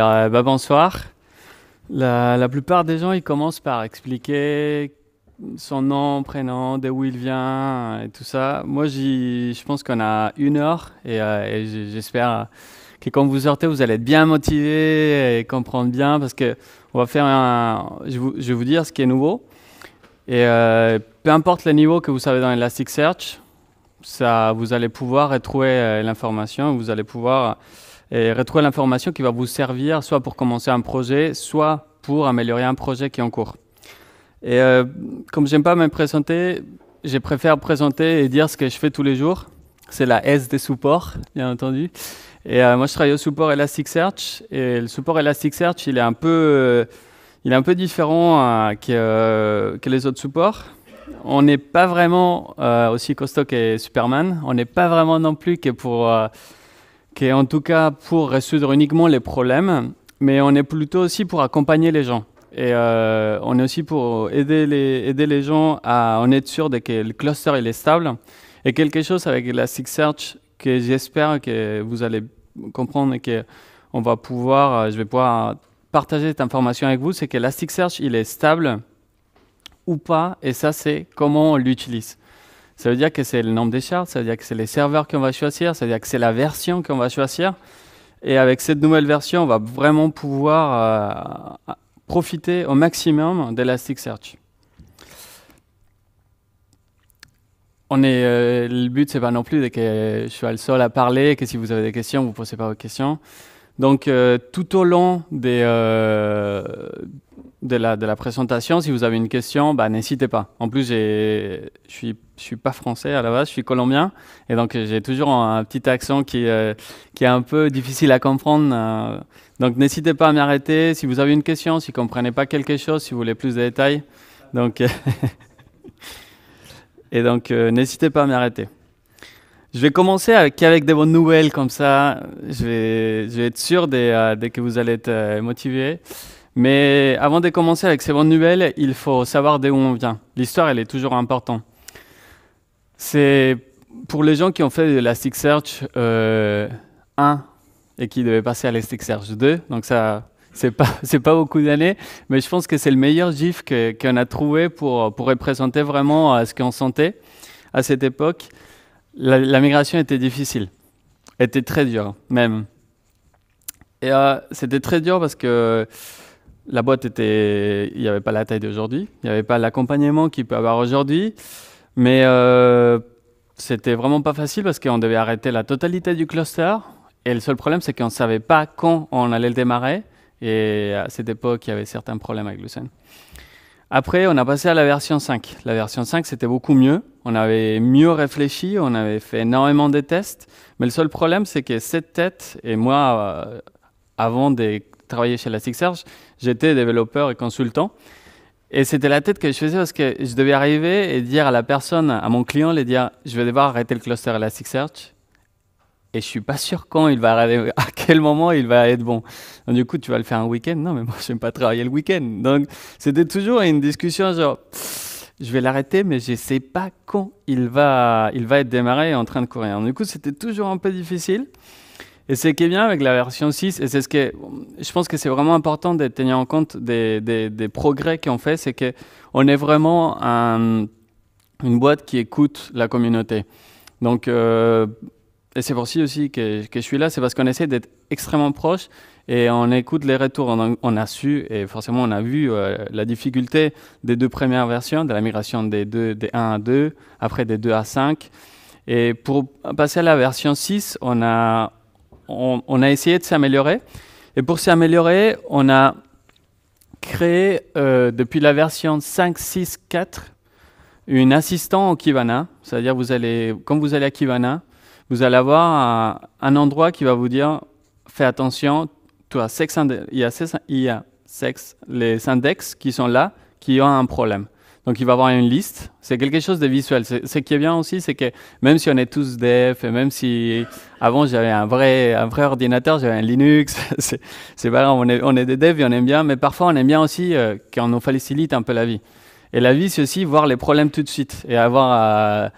Euh, bah, bonsoir. La, plupart des gens, ils commencent par expliquer son nom, prénom, d'où il vient et tout ça. Moi, je pense qu'on a une heure et, euh, j'espère que quand vous sortez, vous allez être bien motivé et comprendre bien parce que on va faire un, je, vais vous dire ce qui est nouveau. Et euh, peu importe le niveau que vous savez dans Elasticsearch, ça, vous allez pouvoir retrouver l'information, vous allez pouvoir et retrouver l'information qui va vous servir soit pour commencer un projet, soit pour améliorer un projet qui est en cours. Et comme euh, comme j'aime pas me présenter, je préfère présenter et dire ce que je fais tous les jours. C'est la S des supports, bien entendu. Et euh, moi, je travaille au support Elasticsearch. Et le support Elasticsearch, il est un peu, euh, il est un peu différent que, que, les autres supports. On n'est pas vraiment aussi costaud que Superman. On n'est pas vraiment non plus que pour qui est en tout cas pour résoudre uniquement les problèmes, mais on est plutôt aussi pour accompagner les gens. Et euh, on est aussi pour aider les, aider les gens à en être sûr de que le cluster il est stable. Et quelque chose avec Search que j'espère que vous allez comprendre et que on va pouvoir, euh, je vais pouvoir partager cette information avec vous, c'est que Elasticsearch, il est stable ou pas, et ça, c'est comment on l'utilise. Ça veut dire que c'est le nombre des shards, ça veut dire que c'est les serveurs qu'on va choisir, ça veut dire que c'est la version qu'on va choisir. Et avec cette nouvelle version, on va vraiment pouvoir euh, profiter au maximum d'Elasticsearch. On est, euh, le but, c'est pas non plus que je sois le seul à parler, que si vous avez des questions, vous ne posez pas vos questions. Donc, euh, tout au long des, de, la, présentation, si vous avez une question, bah, n'hésitez pas. En plus, je suis je suis pas français à la base, je suis colombien. Et donc, euh, j'ai toujours un, petit accent qui, euh, qui est un peu difficile à comprendre. Euh, donc, n'hésitez pas à m'arrêter. Si vous avez une question, si vous ne comprenez pas quelque chose, si vous voulez plus de détails. Donc, et donc, n'hésitez pas à m'arrêter. Je vais commencer avec, des bonnes nouvelles, comme ça, je vais, je vais être sûr dès que vous allez être motivé. Mais avant de commencer avec ces bonnes nouvelles, il faut savoir d'où on vient. L'histoire, elle est toujours importante. C'est pour les gens qui ont fait de Elasticsearch 1 euh, et qui devaient passer à l'elasticsearch 2, donc ça, c'est pas, pas beaucoup d'années, mais je pense que c'est le meilleur GIF qu'on a trouvé pour, représenter vraiment euh, ce qu'on sentait à cette époque. La, migration était difficile, était très dure même. Et euh, c'était très dur parce que la boîte était, il n'y avait pas la taille d'aujourd'hui, il n'y avait pas l'accompagnement qu'il peut avoir aujourd'hui. Mais euh, c'était vraiment pas facile parce qu'on devait arrêter la totalité du cluster. Et le seul problème, c'est qu'on ne savait pas quand on allait le démarrer. Et à cette époque, il y avait certains problèmes avec Lucene. Après, on a passé à la version 5. La version 5, c'était beaucoup mieux. On avait mieux réfléchi, on avait fait énormément de tests. Mais le seul problème, c'est que cette tête, et moi, euh, avant de travailler chez Elasticsearch, j'étais développeur et consultant. Et c'était la tête que je faisais parce que je devais arriver et dire à la personne, à mon client, les dire, je vais devoir arrêter le cluster Elasticsearch. Et je suis pas sûr quand il va arriver, à quel moment il va être bon. du coup, tu vas le faire un week-end. Non, mais moi, je j'aime pas travailler le week-end. Donc, c'était toujours une discussion genre, je vais l'arrêter, mais je sais pas quand il va, il va être démarré en train de courir. du coup, c'était toujours un peu difficile. Et ce qui est bien avec la version 6, et c'est ce que je pense que c'est vraiment important de tenir en compte des, des, progrès qu'on fait, c'est qu'on est vraiment une boîte qui écoute la communauté. Donc, euh, et c'est pour ça aussi que, je suis là, c'est parce qu'on essaie d'être extrêmement proche et on écoute les retours. On a, su, et forcément on a vu euh, la difficulté des deux premières versions, de la migration des, deux, des 1 à 2, après des 2 à 5. Et pour passer à la version 6, on a, on, a essayé de s'améliorer. Et pour s'améliorer, on a créé, euh, depuis la version 5.6.4, une assistant au Kivana. C'est-à-dire, vous quand vous allez à Kivana, vous allez avoir un, endroit qui va vous dire fais attention, toi, il, y a les index qui sont là, qui ont un problème. Donc, il va avoir une liste. C'est quelque chose de visuel. Ce qui est bien aussi, c'est que même si on est tous dev, et même si avant j'avais un vrai, un vrai ordinateur, j'avais un Linux, c'est pas grave, on est, on est des devs et on aime bien, mais parfois on aime bien aussi euh, qu'on nous facilite un peu la vie. Et la vie, c'est aussi voir les problèmes tout de suite et avoir euh,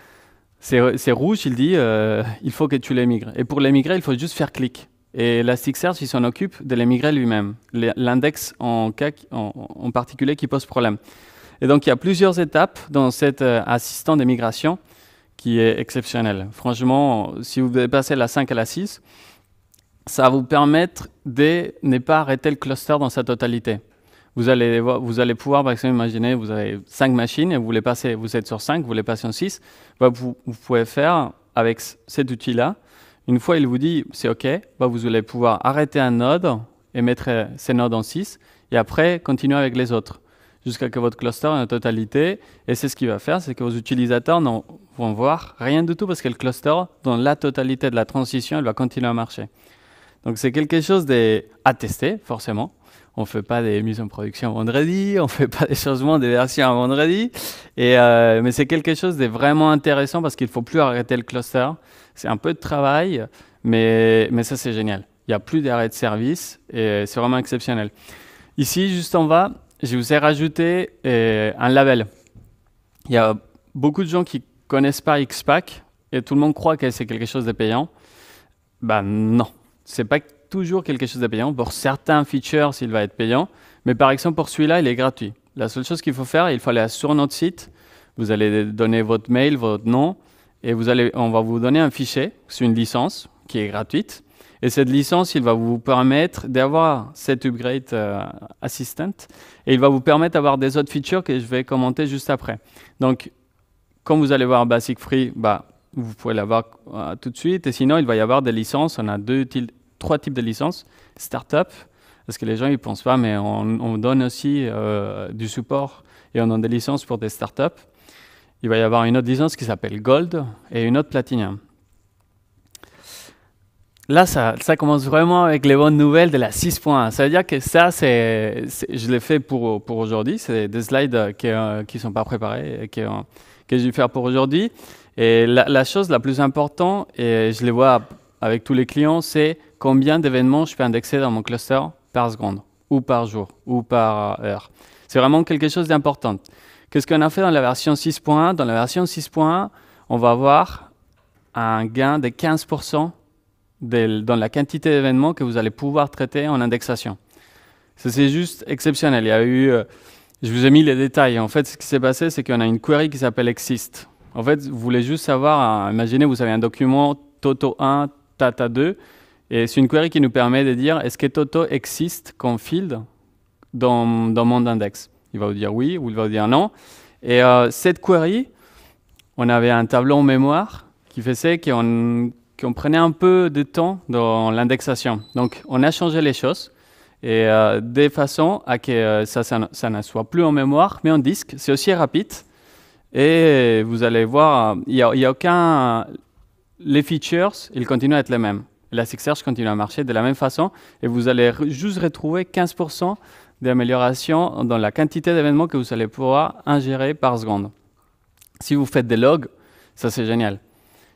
c'est rouge, il dit, euh, il faut que tu migres ». Et pour l'émigrer, il faut juste faire clic. Et Elasticsearch, il s'en occupe de l'émigrer lui-même, l'index en, en, en, particulier qui pose problème. Et donc, il y a plusieurs étapes dans cet euh, assistant des migration qui est exceptionnel. Franchement, si vous passer la 5 à la 6, ça va vous permettre de ne pas arrêter le cluster dans sa totalité. Vous allez, vous allez pouvoir, par exemple, imaginer, vous avez 5 machines et vous, voulez passer, vous êtes sur 5, vous voulez passer en 6. Bah, vous, pouvez faire avec cet outil-là, une fois il vous dit c'est OK, bah, vous allez pouvoir arrêter un node et mettre euh, ces nodes en 6 et après continuer avec les autres jusqu'à que votre cluster ait une totalité. Et c'est ce qui va faire, c'est que vos utilisateurs n'en vont voir rien du tout parce que le cluster, dans la totalité de la transition, elle va continuer à marcher. Donc c'est quelque chose de, à tester, forcément. On ne fait pas des mises en production vendredi, on ne fait pas des changements des versions vendredi. Et, euh, mais c'est quelque chose de vraiment intéressant parce qu'il ne faut plus arrêter le cluster. C'est un peu de travail, mais, mais ça c'est génial. Il n'y a plus d'arrêt de service et c'est vraiment exceptionnel. Ici, juste en bas, je vous ai rajouté euh, un label. Il y a beaucoup de gens qui connaissent pas x et tout le monde croit que c'est quelque chose de payant. Ben non, c'est pas toujours quelque chose de payant. Pour certains features, il va être payant, mais par exemple pour celui-là, il est gratuit. La seule chose qu'il faut faire, il faut aller sur notre site, vous allez donner votre mail, votre nom, et vous allez, on va vous donner un fichier, c'est une licence qui est gratuite, et cette licence, il va vous permettre d'avoir cet upgrade euh, assistant et il va vous permettre d'avoir des autres features que je vais commenter juste après. Donc, quand vous allez voir Basic Free, bah, vous pouvez l'avoir euh, tout de suite. Et sinon, il va y avoir des licences. On a deux, trois types de licences. Startup, parce que les gens ne pensent pas, mais on, donne aussi euh, du support et on donne des licences pour des startups. Il va y avoir une autre licence qui s'appelle Gold et une autre Platinum. Là, ça, commence vraiment avec les bonnes nouvelles de la 6.1. Ça veut dire que ça, c'est, je l'ai fait pour, pour aujourd'hui. C'est des slides euh, qui ne euh, sont pas préparés, euh, qui, que je vais faire pour aujourd'hui. Et la, la, chose la plus importante, et je les vois avec tous les clients, c'est combien d'événements je peux indexer dans mon cluster par seconde, ou par jour, ou par heure. C'est vraiment quelque chose d'important. Qu'est-ce qu'on a fait dans la version 6.1 Dans la version 6.1, on va avoir un gain de 15% dans la quantité d'événements que vous allez pouvoir traiter en indexation. C'est juste exceptionnel. Il y a eu, euh, je vous ai mis les détails. En fait, ce qui s'est passé, c'est qu'on a une query qui s'appelle exist. En fait, vous voulez juste savoir, euh, imaginez, vous avez un document Toto 1, Tata 2, et c'est une query qui nous permet de dire est-ce que Toto existe comme field dans, dans mon index Il va vous dire oui ou il va vous dire non. Et euh, cette query, on avait un tableau en mémoire qui faisait qu'on on prenait un peu de temps dans l'indexation. Donc, on a changé les choses et euh, de façon à que euh, ça, ça, ne soit plus en mémoire, mais en disque. C'est aussi rapide. Et vous allez voir, il n'y a, aucun... Les features, ils continuent à être les mêmes. La search continue à marcher de la même façon et vous allez juste retrouver 15% d'amélioration dans la quantité d'événements que vous allez pouvoir ingérer par seconde. Si vous faites des logs, ça c'est génial.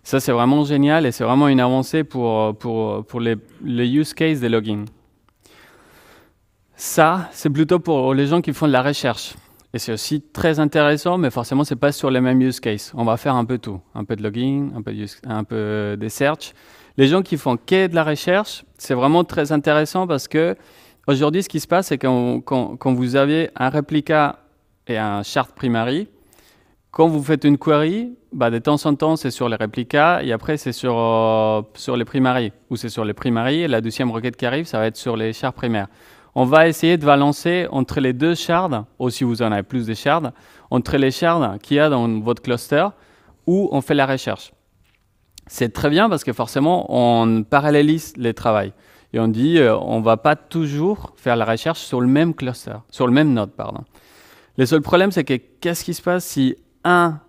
Ça, c'est vraiment génial et c'est vraiment une avancée pour, pour, pour les, use cases des logins. Ça, c'est plutôt pour les gens qui font de la recherche. Et c'est aussi très intéressant, mais forcément, ce n'est pas sur les mêmes use cases. On va faire un peu tout, un peu de login, un peu, de un peu search. Les gens qui font que de la recherche, c'est vraiment très intéressant parce que aujourd'hui, ce qui se passe, c'est quand, quand, vous avez un réplica et un chart primary, quand vous faites une query, bah, de temps en temps, c'est sur les réplicas et après, c'est sur, euh, sur les primaries. Ou c'est sur les primaries et la deuxième requête qui arrive, ça va être sur les shards primaires. On va essayer de balancer entre les deux shards, ou si vous en avez plus de shards, entre les shards qu'il y a dans votre cluster où on fait la recherche. C'est très bien parce que forcément, on parallélise les travails. Et on dit, euh, on ne va pas toujours faire la recherche sur le même cluster, sur le même node, pardon. Le seul problème, c'est que qu'est-ce qui se passe si un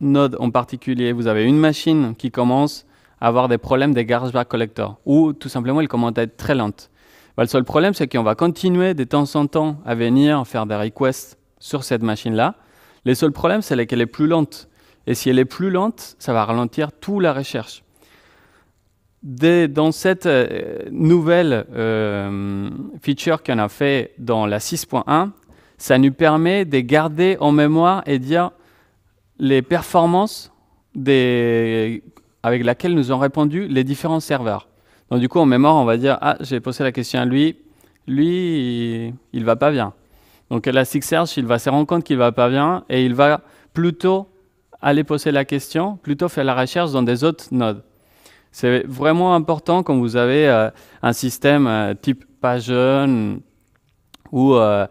node en particulier, vous avez une machine qui commence à avoir des problèmes des garbage collector, ou tout simplement elle commence à être très lente. Bah, le seul problème, c'est qu'on va continuer de temps en temps à venir faire des requests sur cette machine-là. Le seul problème, c'est qu'elle est plus lente. Et si elle est plus lente, ça va ralentir toute la recherche. dans cette euh, nouvelle euh, feature qu'on a fait dans la 6.1, ça nous permet de garder en mémoire et dire les performances des... avec laquelle nous ont répondu les différents serveurs. Donc du coup, en mémoire, on va dire, ah, j'ai posé la question à lui, lui, il, ne va pas bien. Donc search il va se rendre compte qu'il va pas bien et il va plutôt aller poser la question, plutôt faire la recherche dans des autres nodes. C'est vraiment important quand vous avez euh, un système euh, type pas ou euh,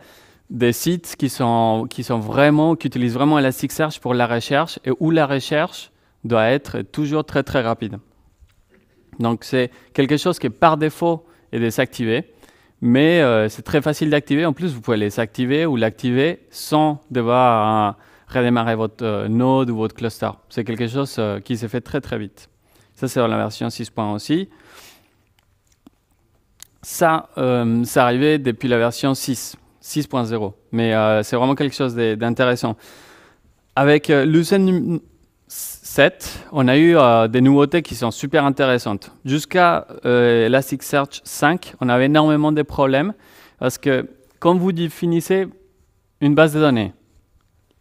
des sites qui sont, qui sont vraiment, qui utilisent vraiment Elasticsearch pour la recherche et où la recherche doit être toujours très très rapide. Donc c'est quelque chose qui par défaut est désactivé, mais euh, c'est très facile d'activer. En plus, vous pouvez les activer ou l'activer sans devoir euh, redémarrer votre euh, node ou votre cluster. C'est quelque chose qui se fait très très vite. Ça, c'est dans la version 6.1 aussi. Ça, ça arrivait depuis la version 6. 6.0. Mais euh, c'est vraiment quelque chose d'intéressant. Avec euh, Lucene 7, on a eu euh, des nouveautés qui sont super intéressantes. Jusqu'à Elasticsearch 5, on avait énormément de problèmes parce que quand vous définissez une base de données,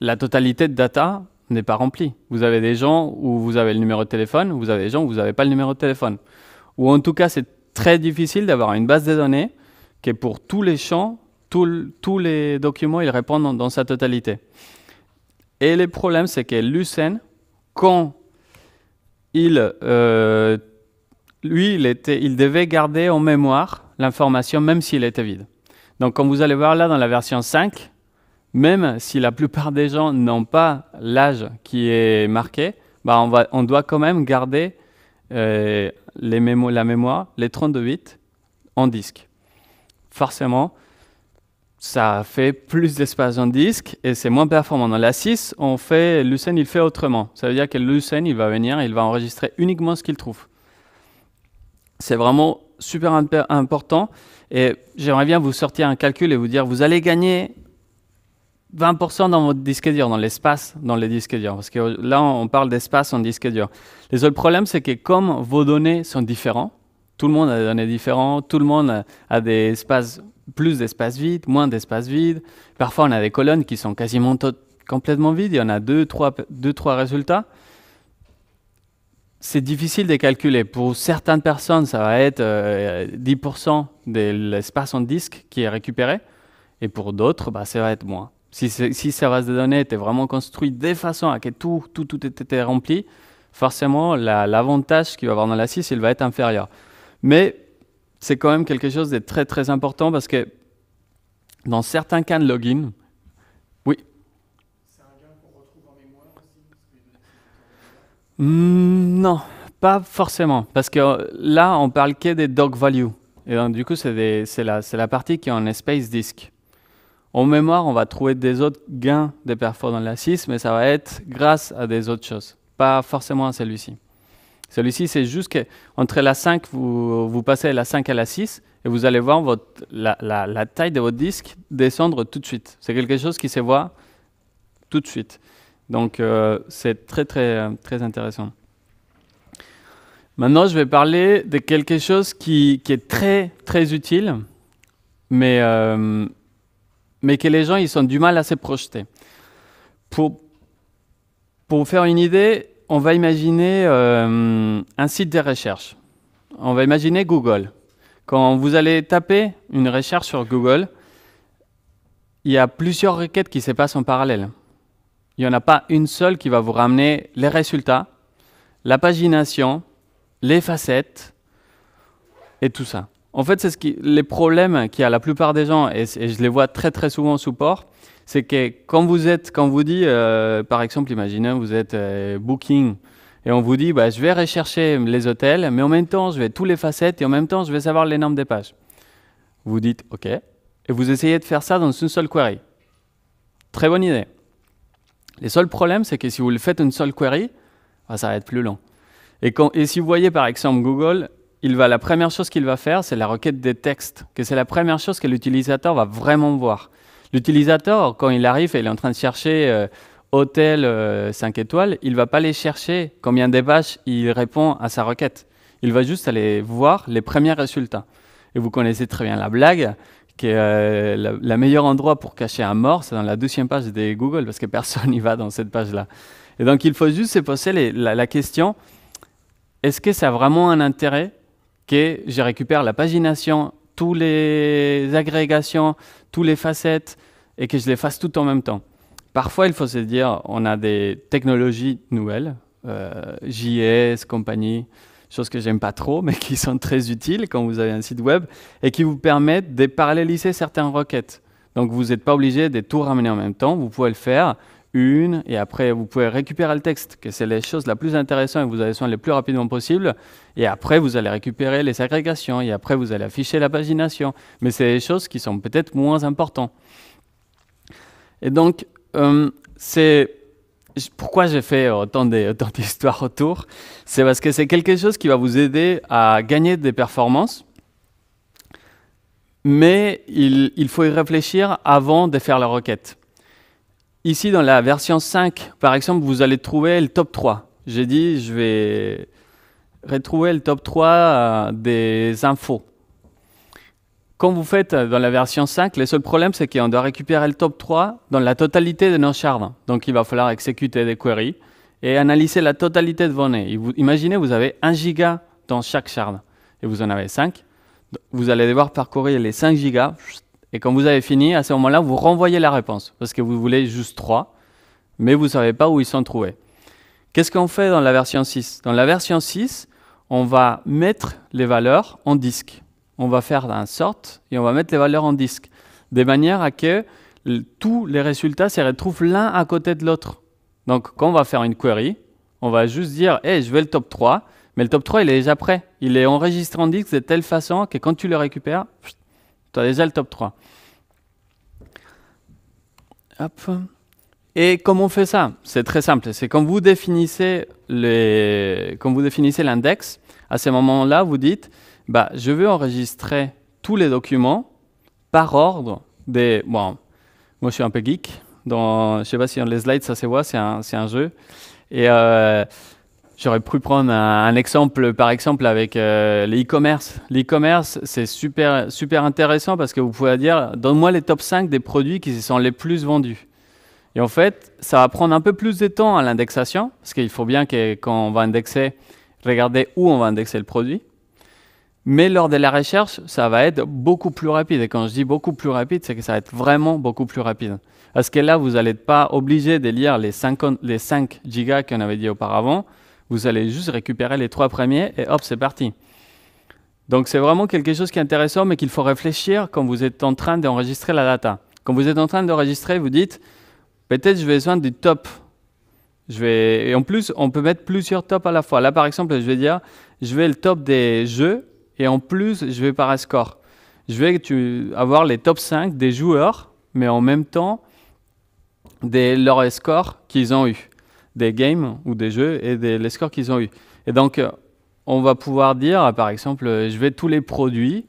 la totalité de data n'est pas remplie. Vous avez des gens où vous avez le numéro de téléphone, vous avez des gens où vous n'avez pas le numéro de téléphone. Ou en tout cas, c'est très difficile d'avoir une base de données qui est pour tous les champs tous les documents, ils répondent dans sa totalité. Et le problème, c'est que Lucen, quand il, euh, lui, il, était, il devait garder en mémoire l'information, même s'il était vide. Donc, comme vous allez voir là dans la version 5, même si la plupart des gens n'ont pas l'âge qui est marqué, bah on, va, on doit quand même garder euh, les mémo la mémoire, les 32 bits, en disque. Forcément, ça fait plus d'espace dans le disque et c'est moins performant. Dans la 6, on fait, Lucene, il fait autrement. Ça veut dire que Lucene, il va venir, il va enregistrer uniquement ce qu'il trouve. C'est vraiment super important. Et j'aimerais bien vous sortir un calcul et vous dire, vous allez gagner 20% dans votre disque dur, dans l'espace dans les disques durs. Parce que là, on parle d'espace en disque dur. les seul problème, c'est que comme vos données sont différentes, tout le monde a des données différentes, tout le monde a des espaces plus d'espace vide, moins d'espace vide. Parfois, on a des colonnes qui sont quasiment complètement vides Il y en a deux, trois, deux, trois résultats. C'est difficile de calculer. Pour certaines personnes, ça va être 10% euh, de l'espace en disque qui est récupéré. Et pour d'autres, bah, ça va être moins. Si, si cette base de données était vraiment construite de façon à que tout, tout, tout était rempli, forcément, l'avantage qu'il va avoir dans la 6, il va être inférieur. Mais c'est quand même quelque chose de très très important parce que dans certains cas de login, oui. C'est un gain qu'on retrouve en mémoire aussi Non, pas forcément. Parce que là, on parle que des dog value. Et donc, du coup, c'est la, la, partie qui est en space disk. En mémoire, on va trouver des autres gains de performance dans la 6, mais ça va être grâce à des autres choses, pas forcément à celui-ci. Celui-ci, c'est juste que entre la 5, vous, passez la 5 à la 6 et vous allez voir la, taille de votre disque descendre tout de suite. C'est quelque chose qui se voit tout de suite. Donc euh, c'est très très très intéressant. Maintenant, je vais parler de quelque chose qui, est très très utile, mais, euh, mais que les gens ils ont du mal à se projeter. Pour, pour vous faire une idée, on va imaginer euh, un site de recherche. On va imaginer Google. Quand vous allez taper une recherche sur Google, il y a plusieurs requêtes qui se passent en parallèle. Il n'y en a pas une seule qui va vous ramener les résultats, la pagination, les facettes et tout ça. En fait, c'est ce qui, les problèmes qu'il y a la plupart des gens, et, je les vois très très souvent au support, c'est que quand vous êtes, quand vous dit, euh, par exemple, imaginez, vous êtes euh, booking et on vous dit, bah, je vais rechercher les hôtels, mais en même temps, je vais tous les facettes et en même temps, je vais savoir les nombres des pages. Vous dites OK et vous essayez de faire ça dans une seule query. Très bonne idée. Le seul problème, c'est que si vous le faites une seule query, bah, ça va être plus long. Et, et si vous voyez par exemple Google, il va, la première chose qu'il va faire, c'est la requête des textes, que c'est la première chose que l'utilisateur va vraiment voir. L'utilisateur, quand il arrive, et il est en train de chercher euh, hôtel 5 euh, étoiles, il va pas aller chercher combien de pages il répond à sa requête. Il va juste aller voir les premiers résultats. Et vous connaissez très bien la blague, que euh, le meilleur endroit pour cacher un mort, c'est dans la deuxième page de Google, parce que personne n'y va dans cette page-là. Et donc il faut juste se poser la, question, est-ce que ça a vraiment un intérêt que je récupère la pagination, tous les agrégations, toutes les facettes, et que je les fasse tout en même temps. Parfois, il faut se dire, on a des technologies nouvelles, euh, JS, compagnie, choses que j'aime pas trop, mais qui sont très utiles quand vous avez un site web et qui vous permettent de paralléliser certaines requêtes. Donc, vous n'êtes pas obligé de tout ramener en même temps. Vous pouvez le faire une, et après vous pouvez récupérer le texte, que c'est les choses la plus intéressante et vous avez soin le plus rapidement possible, et après vous allez récupérer les agrégations, et après vous allez afficher la pagination, mais c'est des choses qui sont peut-être moins importantes. Et donc, euh, c'est pourquoi j'ai fait autant d'histoires autour C'est parce que c'est quelque chose qui va vous aider à gagner des performances, mais il faut y réfléchir avant de faire la requête. Ici, dans la version 5, par exemple, vous allez trouver le top 3. J'ai dit, je vais retrouver le top 3 euh, des infos quand vous faites euh, dans la version 5, le seul problème, c'est qu'on doit récupérer le top 3 dans la totalité de nos shards. Donc, il va falloir exécuter des queries et analyser la totalité de vos imaginez, vous avez 1 giga dans chaque shard et vous en avez 5. Vous allez devoir parcourir les 5 gigas et quand vous avez fini, à ce moment-là, vous renvoyez la réponse parce que vous voulez juste 3, mais vous ne savez pas où ils sont trouvés. Qu'est-ce qu'on fait dans la version 6 Dans la version 6, on va mettre les valeurs en disque on va faire un sort et on va mettre les valeurs en disque, de manière à que tous les résultats se retrouvent l'un à côté de l'autre. Donc quand on va faire une query, on va juste dire hey, je veux le top 3, mais le top 3 il est déjà prêt. Il est enregistré en disque de telle façon que quand tu le récupères, tu as déjà le top 3. Et comment on fait ça C'est très simple. C'est quand vous définissez quand vous définissez l'index, à ce moment-là, vous dites bah, je veux enregistrer tous les documents par ordre des... Bon, moi, je suis un peu geek. Dans, je ne sais pas si dans les slides, ça se voit, c'est un, un, jeu. Et euh, j'aurais pu prendre un, exemple, par exemple, avec euh, les l'e-commerce. l'e-commerce, c'est super, super intéressant parce que vous pouvez dire, donne-moi les top 5 des produits qui se sont les plus vendus. Et en fait, ça va prendre un peu plus de temps à l'indexation, parce qu'il faut bien que quand on va indexer, regarder où on va indexer le produit. Mais lors de la recherche, ça va être beaucoup plus rapide. Et quand je dis beaucoup plus rapide, c'est que ça va être vraiment beaucoup plus rapide. Parce que là, vous n'allez pas obligé de lire les 5, 5 gigas qu'on avait dit auparavant. Vous allez juste récupérer les trois premiers et hop, c'est parti. Donc c'est vraiment quelque chose qui est intéressant, mais qu'il faut réfléchir quand vous êtes en train d'enregistrer la data. Quand vous êtes en train d'enregistrer, vous dites, peut-être je vais besoin du top. Je vais... Et en plus, on peut mettre plusieurs tops à la fois. Là, par exemple, je vais dire, je vais le top des jeux et en plus, je vais par un score. Je vais tu, avoir les top 5 des joueurs, mais en même temps, des, leurs scores qu'ils ont eu, des games ou des jeux et des, les scores qu'ils ont eu. Et donc, euh, on va pouvoir dire, euh, par exemple, euh, je vais tous les produits,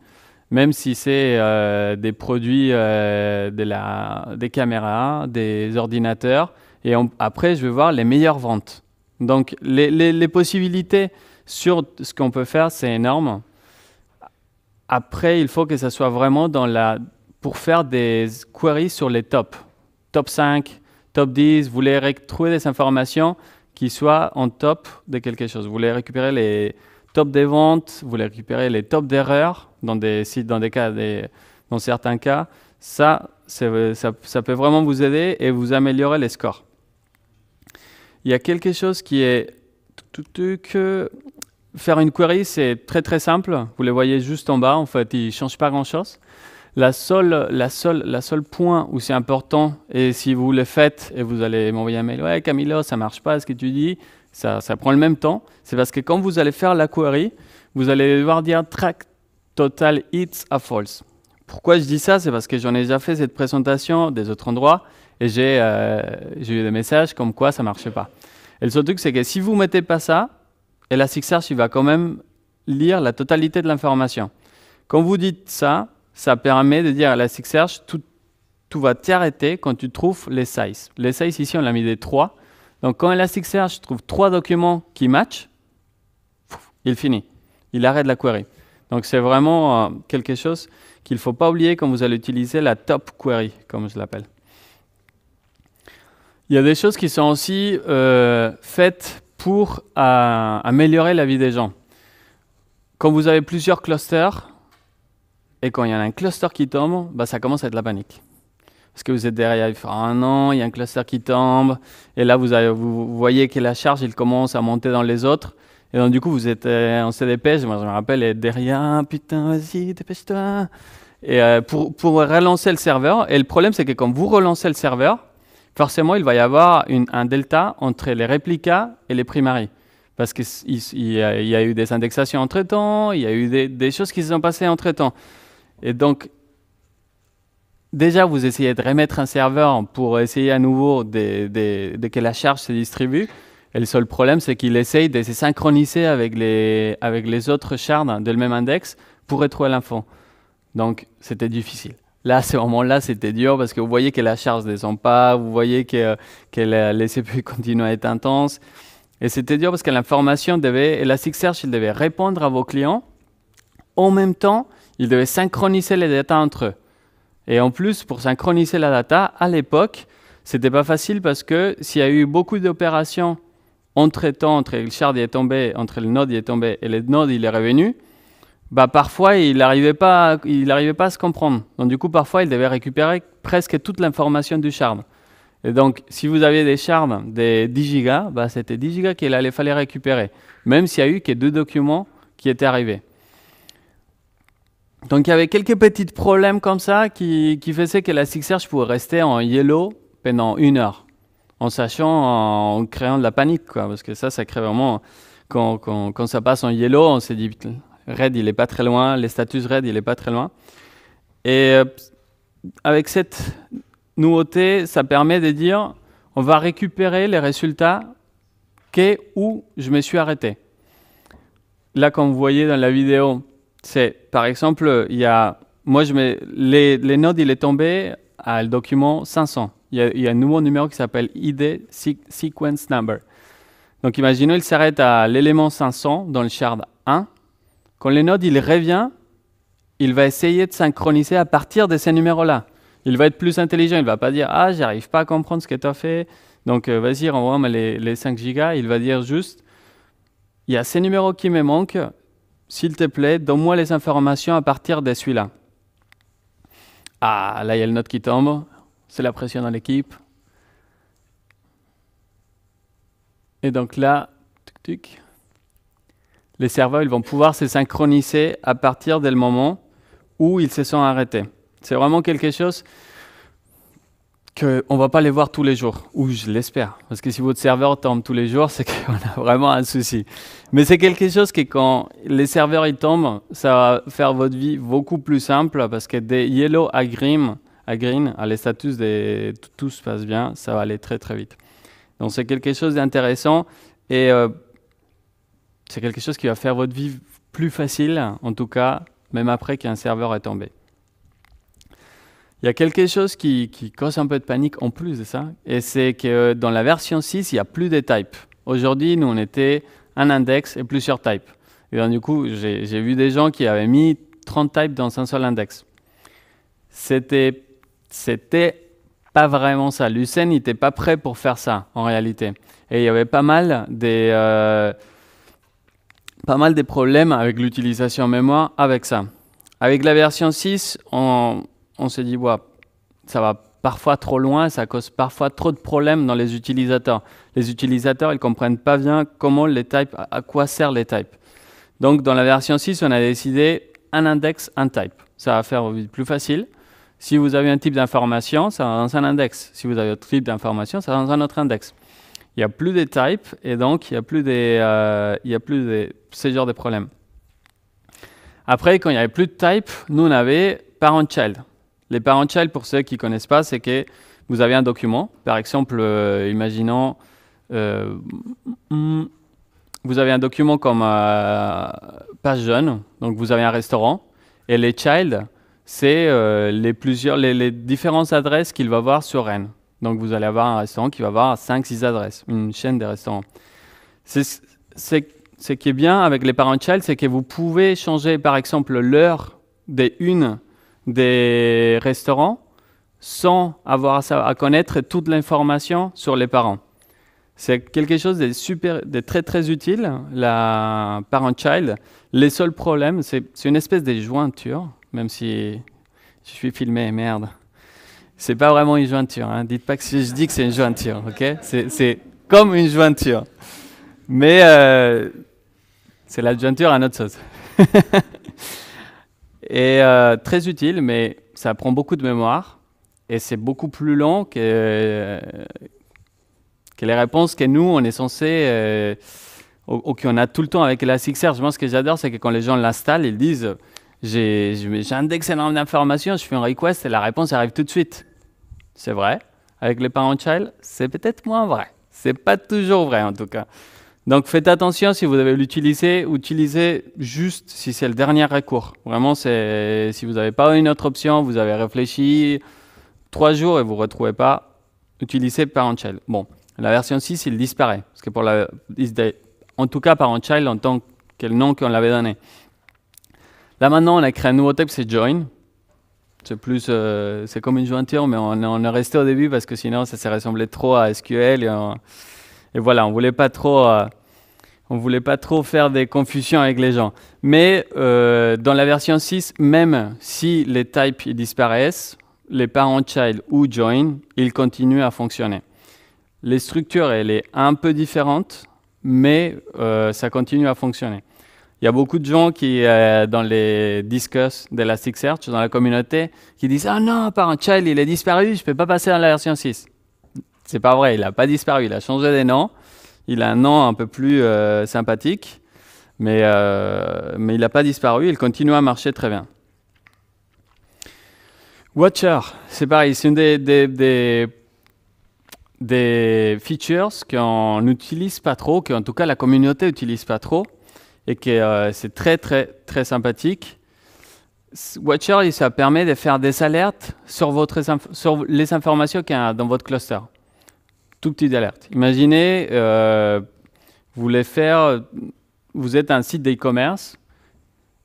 même si c'est des produits de la, des caméras, des ordinateurs, et après, je vais voir les meilleures ventes. Donc, les possibilités sur ce qu'on peut faire, c'est énorme. Après, il faut que ça soit vraiment dans la, pour faire des queries sur les tops. Top 5, top 10, vous voulez trouver des informations qui soient en top de quelque chose. Vous voulez récupérer les tops des ventes, vous voulez récupérer les tops d'erreurs dans des sites, dans des cas, dans certains cas. Ça, ça, peut vraiment vous aider et vous améliorer les scores. Il y a quelque chose qui est que Faire une query, c'est très très simple. Vous les voyez juste en bas, en fait, ils ne changent pas grand-chose. La seule, la, seule, la seule point où c'est important, et si vous le faites et vous allez m'envoyer un mail, ouais Camilo, ça marche pas ce que tu dis, ça, ça prend le même temps, c'est parce que quand vous allez faire la query, vous allez devoir dire track total hits à false. Pourquoi je dis ça C'est parce que j'en ai déjà fait cette présentation des autres endroits et j'ai euh, j'ai eu des messages comme quoi ça marchait pas. Et le seul truc, c'est que si vous mettez pas ça, Elasticsearch il va quand même lire la totalité de l'information. Quand vous dites ça, ça permet de dire à Elasticsearch, tout, tout va t'arrêter quand tu trouves les sizes. Les sizes, ici, on l'a mis des 3. Donc, quand Elasticsearch trouve trois documents qui matchent, il finit. Il arrête la query. Donc, c'est vraiment euh, quelque chose qu'il ne faut pas oublier quand vous allez utiliser la top query, comme je l'appelle. Il y a des choses qui sont aussi euh, faites pour euh, améliorer la vie des gens. Quand vous avez plusieurs clusters, et quand il y en a un cluster qui tombe, bah, ça commence à être la panique. Parce que vous êtes derrière, il fait un an, il y a un cluster qui tombe, et là vous, avez, vous voyez que la charge, il commence à monter dans les autres. Et donc du coup, vous êtes euh, en moi je me rappelle, et derrière, ah, putain, vas-y, dépêche-toi. Et euh, pour, pour relancer le serveur, et le problème c'est que quand vous relancez le serveur, forcément, il va y avoir un delta entre les réplicas et les primaries. Parce qu'il y, a eu des indexations entre-temps, il y a eu des, choses qui se sont passées entre-temps. Et donc, déjà, vous essayez de remettre un serveur pour essayer à nouveau de, que la charge se distribue. Et le seul problème, c'est qu'il essaye de se synchroniser avec les, avec les autres shards le même index pour retrouver l'info. Donc, c'était difficile. Là, ce moment là c'était dur parce que vous voyez que la charge ne descend pas, vous voyez que, les CPU continuent à être intenses. Et c'était dur parce que l'information devait, Elasticsearch, il devait répondre à vos clients. En même temps, il devait synchroniser les data entre eux. Et en plus, pour synchroniser la data, à l'époque, c'était pas facile parce que s'il y a eu beaucoup d'opérations entre temps, entre le shard est tombé, entre le node il est tombé et le node il est revenu, bah parfois il n'arrivait pas, il arrivait pas à se comprendre. Donc du coup parfois il devait récupérer presque toute l'information du charme. Et donc si vous aviez des charmes des 10 gigas, bah, c'était 10 gigas qu'il allait fallait récupérer, même s'il y a eu que deux documents qui étaient arrivés. Donc il y avait quelques petits problèmes comme ça qui, qui faisaient que la Search pouvait rester en yellow pendant une heure, en sachant, en créant de la panique, quoi, parce que ça, ça crée vraiment... Quand, quand, quand ça passe en yellow, on s'est dit, Red, il n'est pas très loin. Les status Red, il n'est pas très loin. Et euh, avec cette nouveauté, ça permet de dire, on va récupérer les résultats qu'est où je me suis arrêté. Là, comme vous voyez dans la vidéo, c'est par exemple, il y a, moi, je mets, les, les nodes, il est tombé à le document 500. Il y a, il y a un nouveau numéro qui s'appelle ID Sequence Number. Donc imaginons, il s'arrête à l'élément 500 dans le shard 1. Quand notes il revient, il va essayer de synchroniser à partir de ces numéros-là. Il va être plus intelligent, il va pas dire Ah, j'arrive pas à comprendre ce que tu as fait, donc euh, vas-y, renvoie-moi les, les 5 gigas. Il va dire juste Il y a ces numéros qui me manquent, s'il te plaît, donne-moi les informations à partir de celui-là. Ah, là, il y a le note qui tombe, c'est la pression dans l'équipe. Et donc là, les serveurs ils vont pouvoir se synchroniser à partir du moment où ils se sont arrêtés. C'est vraiment quelque chose qu'on ne va pas les voir tous les jours, ou je l'espère, parce que si votre serveur tombe tous les jours, c'est qu'on a vraiment un souci. Mais c'est quelque chose qui, quand les serveurs ils tombent, ça va faire votre vie beaucoup plus simple, parce que des yellow à green, à green, à les status des tout, se passe bien, ça va aller très très vite. Donc c'est quelque chose d'intéressant, et euh, c'est quelque chose qui va faire votre vie plus facile, en tout cas, même après qu'un serveur est tombé. Il y a quelque chose qui, cause un peu de panique en plus de ça, et c'est que dans la version 6, il n'y a plus de types. Aujourd'hui, nous, on était un index et plusieurs types. Et du coup, j'ai vu des gens qui avaient mis 30 types dans un seul index. C'était pas vraiment ça. Lucene n'était pas prêt pour faire ça, en réalité. Et il y avait pas mal des... Euh, pas mal de problèmes avec l'utilisation mémoire avec ça. Avec la version 6, on, on se dit, ouais, ça va parfois trop loin, ça cause parfois trop de problèmes dans les utilisateurs. Les utilisateurs, ils comprennent pas bien comment les types, à quoi servent les types. Donc dans la version 6, on a décidé un index, un type. Ça va faire plus facile. Si vous avez un type d'information, ça va dans un index. Si vous avez un type d'information, ça va dans un autre index il n'y a plus de types et donc il n'y a plus des, euh, il y a plus de ce genre de problèmes. Après, quand il n'y avait plus de type, nous on avait parent-child. Les parent-child, pour ceux qui ne connaissent pas, c'est que vous avez un document. Par exemple, euh, imaginons, euh, vous avez un document comme page jeune, donc vous avez un restaurant, et les child, c'est les, plusieurs, les, les différentes adresses qu'il va voir sur Rennes. Donc vous allez avoir un restaurant qui va avoir 5-6 adresses, une chaîne de restaurants. C'est, ce qui est bien avec les parent child, c'est que vous pouvez changer par exemple l'heure des une des restaurants sans avoir à, connaître toute l'information sur les parents. C'est quelque chose de, super, de très très utile, la parent child. Les seuls problèmes, c'est une espèce de jointure, même si je suis filmé, merde. C'est pas vraiment une jointure. Hein. Dites pas que je dis que c'est une jointure, ok C'est comme une jointure, mais euh, c'est la jointure à notre sauce. et euh, très utile, mais ça prend beaucoup de mémoire et c'est beaucoup plus long que, euh, que les réponses que nous on est censé ou, qu'on a tout le temps avec la 6R. Je ce que j'adore, c'est que quand les gens l'installent, ils disent j'ai un excellent d'informations, je fais un request et la réponse arrive tout de suite. C'est vrai. Avec les parents child, c'est peut-être moins vrai. C'est pas toujours vrai en tout cas. Donc faites attention si vous avez l'utiliser, utilisez juste si c'est le dernier recours. Vraiment, c'est si vous n'avez pas une autre option, vous avez réfléchi trois jours et vous ne retrouvez pas, utilisez parent child. Bon, la version 6, il disparaît parce que pour la en tout cas parent child en tant que nom qu'on l'avait donné. Là maintenant, on a créé un nouveau type, c'est join. C'est plus, euh, c'est comme une jointure, mais on, on, est resté au début parce que sinon, ça s'est ressemblé trop à SQL et, voilà, on voulait pas trop, euh, on voulait pas trop faire des confusions avec les gens. Mais euh, dans la version 6, même si les types disparaissent, les parents child ou join, ils continuent à fonctionner. Les structures, elles est un peu différente, mais ça continue à fonctionner. Il y a beaucoup de gens qui, euh, dans les discussions d'Elasticsearch, dans la communauté, qui disent Ah non, par child, il est disparu, je ne peux pas passer à la version 6. C'est pas vrai, il n'a pas disparu, il a changé des noms. Il a un nom un peu plus euh, sympathique, mais, euh, mais il n'a pas disparu, il continue à marcher très bien. Watcher, c'est pareil, c'est une des, des, des, des features qu'on n'utilise pas trop, qu'en tout cas la communauté n'utilise pas trop et que euh, c'est très très très sympathique. Watcher, ça permet de faire des alertes sur, votre, sur les informations qu'il y a dans votre cluster. Tout petit alerte. Imaginez, euh, vous voulez faire, vous êtes un site d'e-commerce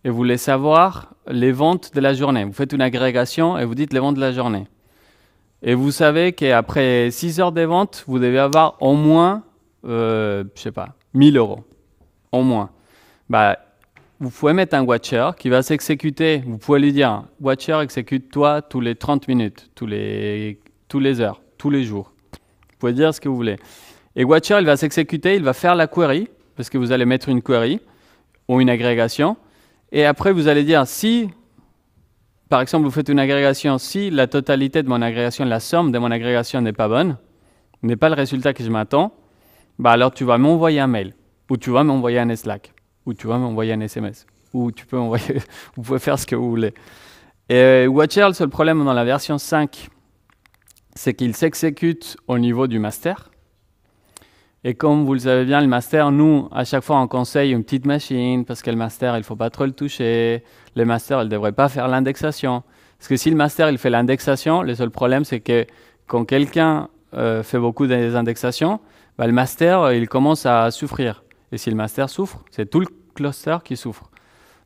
et vous voulez savoir les ventes de la journée. Vous faites une agrégation et vous dites les ventes de la journée. Et vous savez qu'après 6 heures de vente, vous devez avoir au moins, euh, je sais pas, 1000 euros. Au moins. Bah, vous pouvez mettre un watcher qui va s'exécuter. Vous pouvez lui dire, watcher, exécute-toi tous les 30 minutes, tous les, tous les heures, tous les jours. Vous pouvez dire ce que vous voulez. Et watcher, il va s'exécuter, il va faire la query, parce que vous allez mettre une query ou une agrégation. Et après, vous allez dire, si, par exemple, vous faites une agrégation, si la totalité de mon agrégation, la somme de mon agrégation n'est pas bonne, n'est pas le résultat que je m'attends, bah alors tu vas m'envoyer un mail ou tu vas m'envoyer un Slack ou tu vas m'envoyer un SMS, ou tu peux envoyer, vous pouvez faire ce que vous voulez. Et euh, Watcher, le seul problème dans la version 5, c'est qu'il s'exécute au niveau du master. Et comme vous le savez bien, le master, nous, à chaque fois, on conseille une petite machine parce que le master, il ne faut pas trop le toucher. Le master, il ne devrait pas faire l'indexation. Parce que si le master, il fait l'indexation, le seul problème, c'est que quand quelqu'un euh, fait beaucoup d'indexations, bah, le master, il commence à souffrir. Et si le master souffre, c'est tout le cluster qui souffre.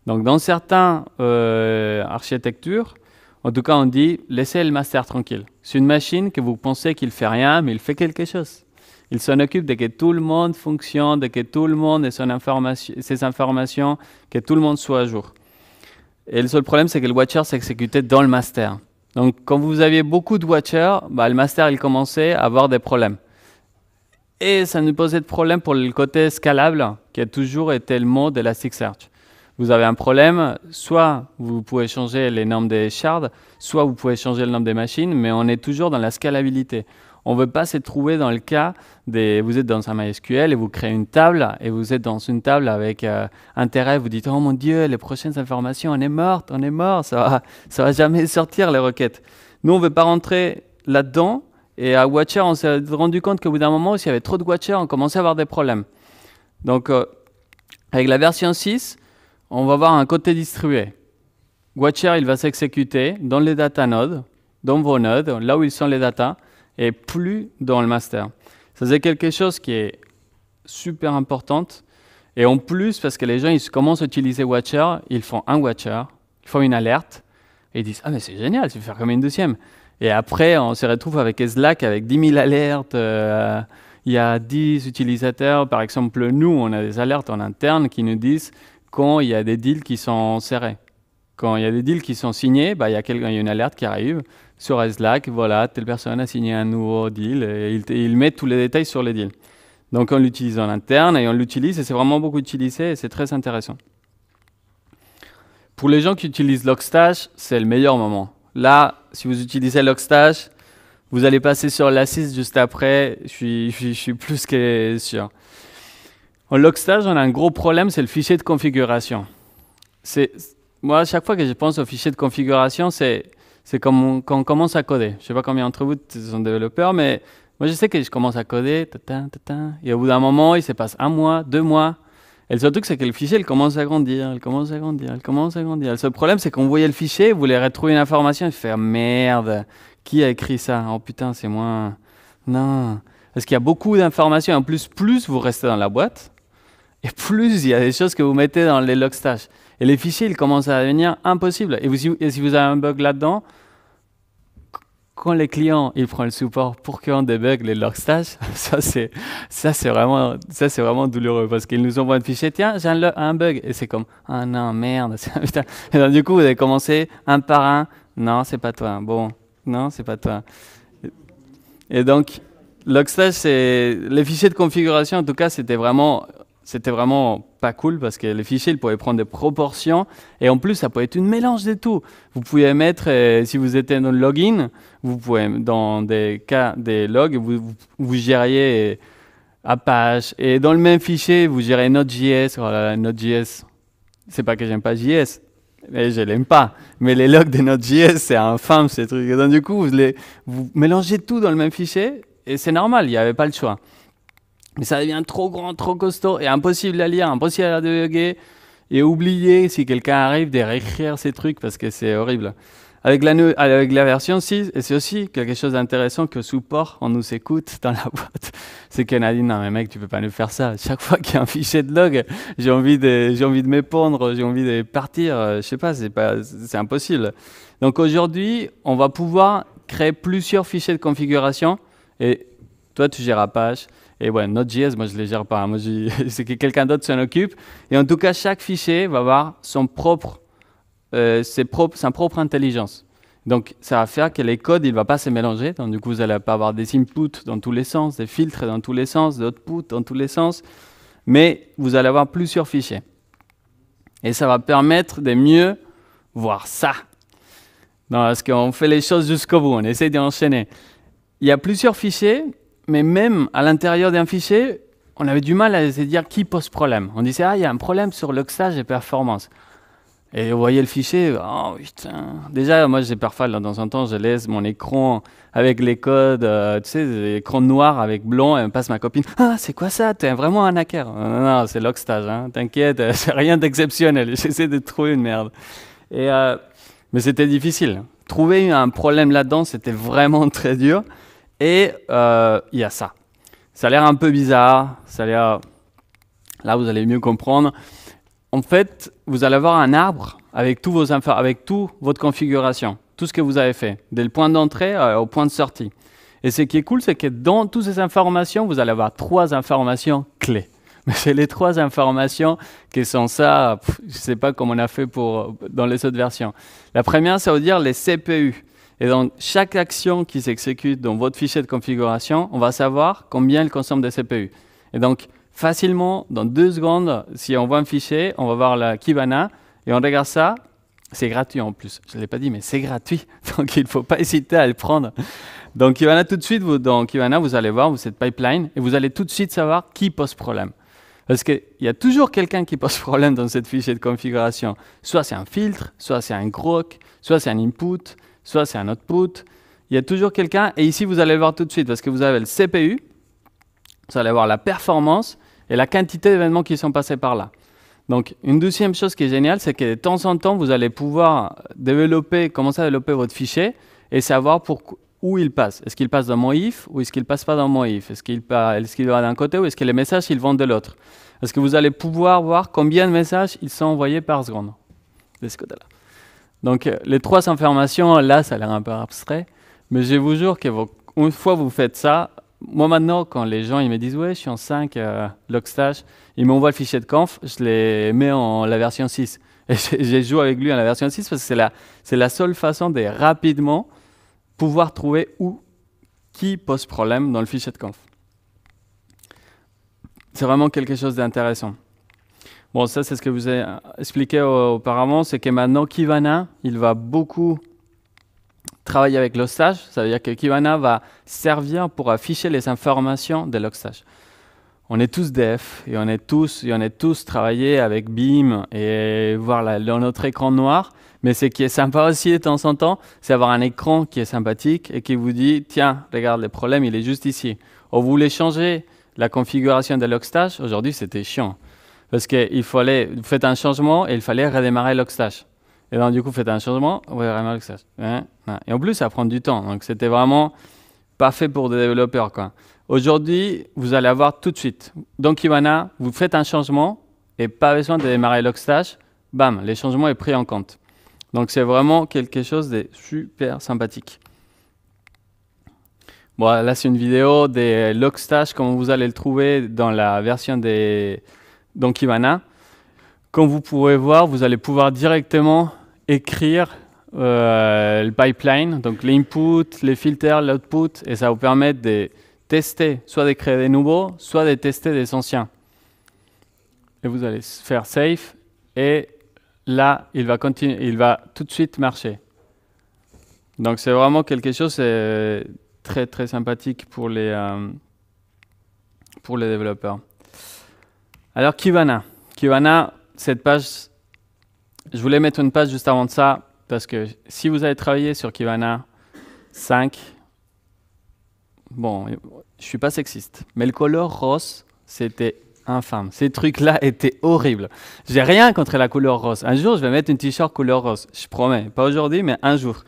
Donc dans certaines euh, architectures, en tout cas on dit laissez le master tranquille. C'est une machine que vous pensez qu'il fait rien, mais il fait quelque chose. Il s'en occupe de que tout le monde fonctionne, de que tout le monde ait son information, ses informations, que tout le monde soit à jour. Et le seul problème, c'est que le watcher s'exécutait dans le master. Donc, quand vous aviez beaucoup de watchers, bah, le master, il commençait à avoir des problèmes. Et ça nous posait de problème pour le côté scalable, qui a toujours été le mot de search. Vous avez un problème, soit vous pouvez changer les normes des shards, soit vous pouvez changer le nombre des machines, mais on est toujours dans la scalabilité. On ne veut pas se trouver dans le cas des. Vous êtes dans un MySQL et vous créez une table, et vous êtes dans une table avec euh, intérêt, vous dites Oh mon Dieu, les prochaines informations, on est morte, on est mort, ça va, ça va jamais sortir les requêtes. Nous, on ne veut pas rentrer là-dedans, et à Watcher, on s'est rendu compte qu'au bout d'un moment, s'il y avait trop de Watcher, on commençait à avoir des problèmes. Donc, euh, avec la version 6, on va avoir un côté distribué. Watcher, il va s'exécuter dans les data nodes, dans vos nodes, là où ils sont les data, et plus dans le master. Ça, c'est quelque chose qui est super importante. Et en plus, parce que les gens, ils commencent à utiliser Watcher, ils font un Watcher, ils font une alerte, et ils disent « Ah, mais c'est génial, je vais faire comme une deuxième ». Et après, on se retrouve avec Slack, avec 10 000 alertes. Euh, il y a 10 utilisateurs, par exemple, nous, on a des alertes en interne qui nous disent quand il y a des deals qui sont serrés. Quand il y a des deals qui sont signés, bah, il, y a une alerte qui arrive sur Slack, voilà, telle personne a signé un nouveau deal, et il, met tous les détails sur les deals. Donc on l'utilise en interne et on l'utilise, et c'est vraiment beaucoup utilisé, et c'est très intéressant. Pour les gens qui utilisent Logstash, c'est le meilleur moment. Là, si vous utilisez Logstash, vous allez passer sur l'assist juste après, je suis, plus que sûr. En Logstash, on a un gros problème, c'est le fichier de configuration. Moi, à chaque fois que je pense au fichier de configuration, c'est comme quand on commence à coder. Je ne sais pas combien d'entre vous sont développeurs, mais moi, je sais que je commence à coder, et au bout d'un moment, il se passe un mois, deux mois, et surtout, c'est que le fichier, commence à grandir, il commence à grandir, il commence à grandir. Le seul problème, c'est qu'on voyait le fichier, vous voulez retrouver une information, et faire merde, qui a écrit ça Oh putain, c'est moi. Non. Parce qu'il y a beaucoup d'informations. En plus, plus vous restez dans la boîte, et plus il y a des choses que vous mettez dans les logstash. Et les fichiers, ils commencent à devenir impossibles. et si vous avez un bug là-dedans, quand les clients ils prennent le support pour qu'on débugle les logstages, ça c'est ça c'est vraiment ça c'est vraiment douloureux parce qu'ils nous envoient un fichier tiens j'ai un, bug et c'est comme ah non merde putain et donc, du coup vous avez commencé un par un non c'est pas toi bon non c'est pas toi et donc logstash c'est les fichiers de configuration en tout cas c'était vraiment c'était vraiment pas cool parce que les fichiers ils pouvaient prendre des proportions et en plus ça pouvait être une mélange de tout. Vous pouvez mettre, euh, si vous étiez dans le login, vous pouvez dans des cas des logs, vous, vous, gériez Apache et dans le même fichier vous gérez Node.js. Oh Node.js, c'est pas que j'aime pas JS, mais je l'aime pas. Mais les logs de Node.js c'est infâme ces trucs. donc du coup vous, les, vous mélangez tout dans le même fichier et c'est normal, il n'y avait pas le choix. Mais ça devient trop grand, trop costaud et impossible à lire, impossible à déloguer et oublier si quelqu'un arrive de réécrire ces trucs parce que c'est horrible. Avec la, avec la, version 6, et c'est aussi quelque chose d'intéressant que support, on nous écoute dans la boîte. C'est qu'on a dit, non mais mec, tu peux pas nous faire ça. Chaque fois qu'il y a un fichier de log, j'ai envie de, j'ai envie de j'ai envie de partir. Euh, je sais pas, c'est pas, c'est impossible. Donc aujourd'hui, on va pouvoir créer plusieurs fichiers de configuration et toi, tu gères Apache. Et ouais, JS, moi, je ne les gère pas. Moi, c'est que quelqu'un d'autre s'en occupe. Et en tout cas, chaque fichier va avoir son propre, euh, ses propres, sa propre intelligence. Donc, ça va faire que les codes, il ne va pas se mélanger. Donc, du coup, vous n'allez pas avoir des inputs dans tous les sens, des filtres dans tous les sens, des outputs dans tous les sens. Mais vous allez avoir plusieurs fichiers. Et ça va permettre de mieux voir ça. est parce qu'on fait les choses jusqu'au bout, on essaie d'enchaîner. Il y a plusieurs fichiers mais même à l'intérieur d'un fichier, on avait du mal à se dire qui pose problème. On disait, ah, il y a un problème sur l'oxage et performance. Et vous voyez le fichier, oh putain. Déjà, moi j'ai parfois, là, dans un temps, je laisse mon écran avec les codes, euh, tu sais, l'écran noir avec blanc, et me passe ma copine, ah, c'est quoi ça T'es vraiment un hacker. Non, non, non c'est l'oxtage, hein. t'inquiète, c'est rien d'exceptionnel, j'essaie de trouver une merde. Et, euh, mais c'était difficile. Trouver un problème là-dedans, c'était vraiment très dur. Et euh, il y a ça. Ça a l'air un peu bizarre, ça a Là, vous allez mieux comprendre. En fait, vous allez avoir un arbre avec tous vos avec toute votre configuration, tout ce que vous avez fait, dès le point d'entrée euh, au point de sortie. Et ce qui est cool, c'est que dans toutes ces informations, vous allez avoir trois informations clés. Mais c'est les trois informations qui sont ça, je ne sais pas comment on a fait pour, dans les autres versions. La première, ça veut dire les CPU. Et donc, chaque action qui s'exécute dans votre fichier de configuration, on va savoir combien elle consomme de CPU. Et donc, facilement, dans deux secondes, si on voit un fichier, on va voir la Kibana et on regarde ça. C'est gratuit en plus. Je ne l'ai pas dit, mais c'est gratuit. Donc, il ne faut pas hésiter à le prendre. Donc, Kibana, tout de suite, vous, dans Kibana, vous allez voir, vous pipeline et vous allez tout de suite savoir qui pose problème. Parce qu'il y a toujours quelqu'un qui pose problème dans cette fichier de configuration. Soit c'est un filtre, soit c'est un groc, soit c'est un input soit c'est un output. Il y a toujours quelqu'un, et ici, vous allez le voir tout de suite, parce que vous avez le CPU, vous allez voir la performance et la quantité d'événements qui sont passés par là. Donc, une deuxième chose qui est géniale, c'est que de temps en temps, vous allez pouvoir développer, commencer à développer votre fichier et savoir pour, où il passe. Est-ce qu'il passe dans mon if ou est-ce qu'il passe pas dans mon if Est-ce qu'il est va d'un côté ou est-ce que les messages, ils vont de l'autre Est-ce que vous allez pouvoir voir combien de messages ils sont envoyés par seconde de ce côté-là donc euh, les trois informations, là, ça a l'air un peu abstrait, mais je vous jure qu'une une fois vous faites ça, moi maintenant, quand les gens ils me disent ouais, je suis en 5 euh, Logstash, ils m'envoient le fichier de conf, je les mets en la version 6. Et j'ai joué avec lui en la version 6 parce que c'est la, c'est la seule façon de rapidement pouvoir trouver où qui pose problème dans le fichier de conf. C'est vraiment quelque chose d'intéressant. Bon, ça, c'est ce que vous ai expliqué auparavant, c'est que maintenant, Kivana, il va beaucoup travailler avec l'ostage. Ça veut dire que Kivana va servir pour afficher les informations de l'ostage. On est tous def et on est tous, y en est tous travaillé avec BIM et voir la, notre écran noir. Mais ce qui est sympa aussi de temps en temps, c'est avoir un écran qui est sympathique et qui vous dit tiens, regarde, le problème, il est juste ici. On voulait changer la configuration de l'Oxtage. Aujourd'hui, c'était chiant. Parce qu'il fallait, vous faites un changement et il fallait redémarrer l'Oxtache. Et donc, du coup, vous faites un changement, vous redémarrez l'Oxtache. Hein? Et en plus, ça prend du temps. Donc, c'était vraiment pas fait pour des développeurs. Aujourd'hui, vous allez avoir tout de suite. Donc, Ivana, vous faites un changement et pas besoin de démarrer Logstash. Bam, les changements est pris en compte. Donc, c'est vraiment quelque chose de super sympathique. Bon, là, c'est une vidéo des euh, Logstash, comment vous allez le trouver dans la version des, donc Ivana. Comme vous pouvez voir, vous allez pouvoir directement écrire euh, le pipeline, donc l'input, les filters, l'output, et ça vous permet de tester, soit de créer des nouveaux, soit de tester des anciens. Et vous allez faire save, et là, il va, continuer, il va tout de suite marcher. Donc c'est vraiment quelque chose de euh, très très sympathique pour les, euh, pour les développeurs. Alors, Kivana. Kivana, cette page, je voulais mettre une page juste avant de ça, parce que si vous avez travaillé sur Kivana 5, bon, je suis pas sexiste, mais le couleur rose, c'était infâme. Ces trucs-là étaient horribles. J'ai rien contre la couleur rose. Un jour, je vais mettre une t-shirt couleur rose. Je promets. Pas aujourd'hui, mais un jour.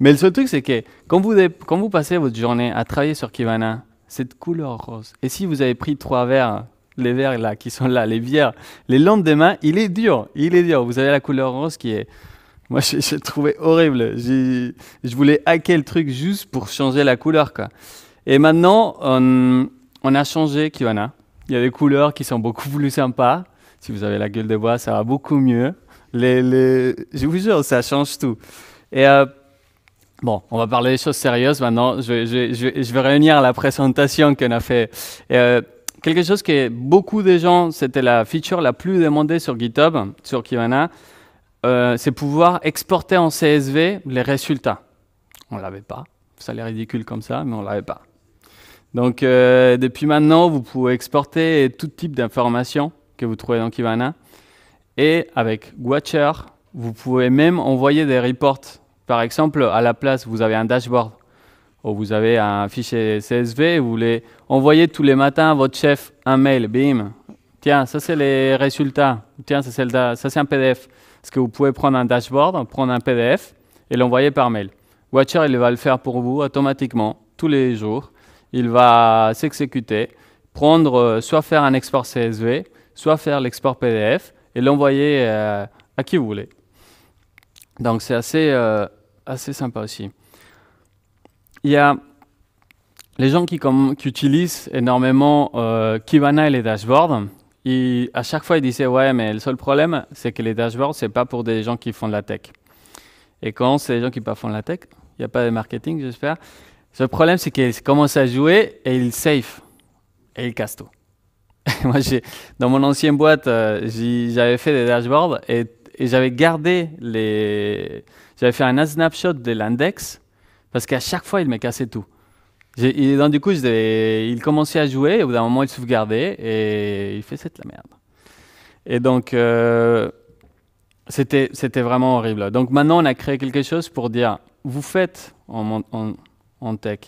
Mais le seul truc, c'est que quand vous, quand vous passez votre journée à travailler sur Kivana, cette couleur rose, et si vous avez pris trois verres les verts là, qui sont là, les bières, les lendemains, il est dur, il est dur. Vous avez la couleur rose qui est... Moi, j'ai trouvé horrible. Je voulais hacker le truc juste pour changer la couleur. Quoi. Et maintenant, on, a changé Kiwana. Il y a des couleurs qui sont beaucoup plus sympas. Si vous avez la gueule de bois, ça va beaucoup mieux. Les, Je vous jure, ça change tout. Et euh, bon, on va parler des choses sérieuses maintenant. Je, vais réunir la présentation qu'on a fait. Euh, quelque chose que beaucoup de gens, c'était la feature la plus demandée sur GitHub, sur Kibana, euh, c'est pouvoir exporter en CSV les résultats. On ne l'avait pas. Ça l'est ridicule comme ça, mais on ne l'avait pas. Donc, euh, depuis maintenant, vous pouvez exporter tout type d'informations que vous trouvez dans Kibana. Et avec Watcher, vous pouvez même envoyer des reports. Par exemple, à la place, vous avez un dashboard ou oh, vous avez un fichier CSV, vous voulez envoyer tous les matins à votre chef un mail, bim, tiens, ça c'est les résultats, tiens, ça c'est un PDF. Parce que vous pouvez prendre un dashboard, prendre un PDF et l'envoyer par mail. Watcher, il va le faire pour vous automatiquement, tous les jours. Il va s'exécuter, prendre, euh, soit faire un export CSV, soit faire l'export PDF et l'envoyer euh, à qui vous voulez. Donc c'est assez, euh, assez sympa aussi il y a les gens qui, utilisent énormément euh, Kibana et les dashboards. à chaque fois, ils disaient eh Ouais, mais le seul problème, c'est que les dashboards, c'est pas pour des gens qui font de la tech. Et quand c'est des gens qui ne font de la tech, il n'y a pas de marketing, j'espère. Le problème, c'est qu'ils commencent à jouer et ils safe et ils cassent tout. dans mon ancienne boîte, euh, j'avais fait des dashboards et j'avais gardé les. J'avais fait un snapshot de l'index parce qu'à chaque fois, il me cassait tout. donc, du coup, il commençait à jouer, et au bout d'un moment, il sauvegardait, et il faisait de la merde. Et donc, euh, c'était, vraiment horrible. Donc, maintenant, on a créé quelque chose pour dire vous faites en, en, tech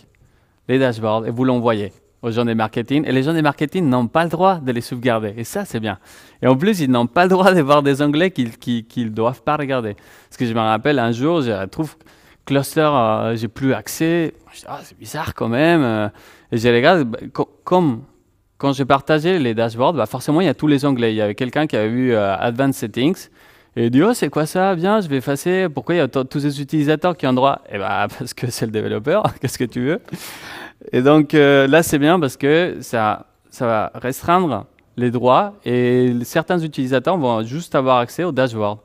les dashboards et vous l'envoyez aux gens des marketing. Et les gens des marketing n'ont pas le droit de les sauvegarder. Et ça, c'est bien. Et en plus, ils n'ont pas le droit de voir des onglets qu'ils ne doivent pas regarder. Parce que je me rappelle, un jour, je trouve cluster, euh, j'ai plus accès. Ah, c'est bizarre quand même. Euh, et j'ai regardé, bah, comme quand j'ai partagé les dashboards, bah forcément, il y a tous les onglets. Il y avait quelqu'un qui avait vu euh, Advanced Settings. Et il dit, oh, c'est quoi ça Viens, je vais effacer. Pourquoi il y a tous ces utilisateurs qui ont droit Eh bah, parce que c'est le développeur. Qu'est-ce que tu veux Et donc, là, c'est bien parce que ça, ça va restreindre les droits et certains utilisateurs vont juste avoir accès au dashboard